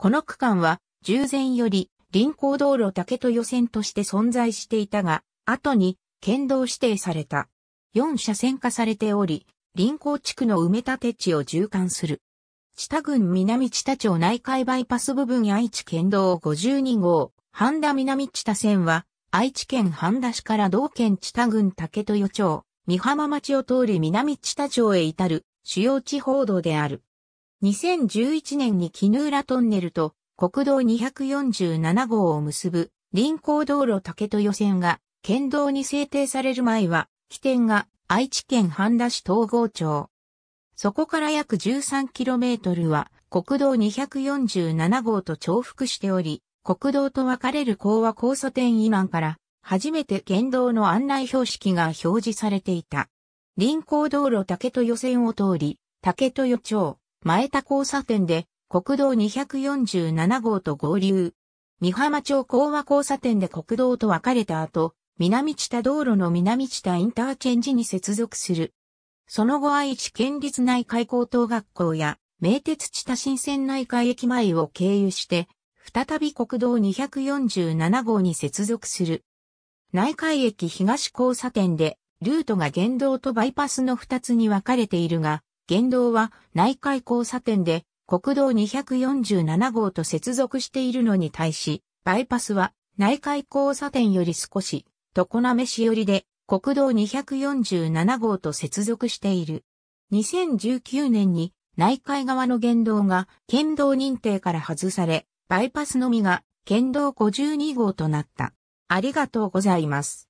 この区間は、従前より、臨港道路竹予線として存在していたが、後に、県道指定された。4車線化されており、臨港地区の埋め立て地を循環する。知多郡南知多町内海バイパス部分愛知県道52号、半田南知多線は、愛知県半田市から同県知多郡竹予町、三浜町を通り南知多町へ至る主要地報道である。2011年に絹浦トンネルと国道247号を結ぶ臨港道路竹予選が県道に制定される前は起点が愛知県半田市東郷町。そこから約 13km は国道247号と重複しており、国道と分かれる港は交差点以南から初めて県道の案内標識が表示されていた。臨港道路竹予選を通り、竹予町、前田交差点で国道247号と合流。三浜町講和交差点で国道と分かれた後、南知多道路の南知多インターチェンジに接続する。その後愛知県立内海高等学校や名鉄知多新線内海駅前を経由して、再び国道247号に接続する。内海駅東交差点で、ルートが原道とバイパスの2つに分かれているが、言動は内海交差点で国道247号と接続しているのに対し、バイパスは内海交差点より少し、常滑市寄りで国道247号と接続している。2019年に内海側の言動が県道認定から外され、バイパスのみが県道52号となった。ありがとうございます。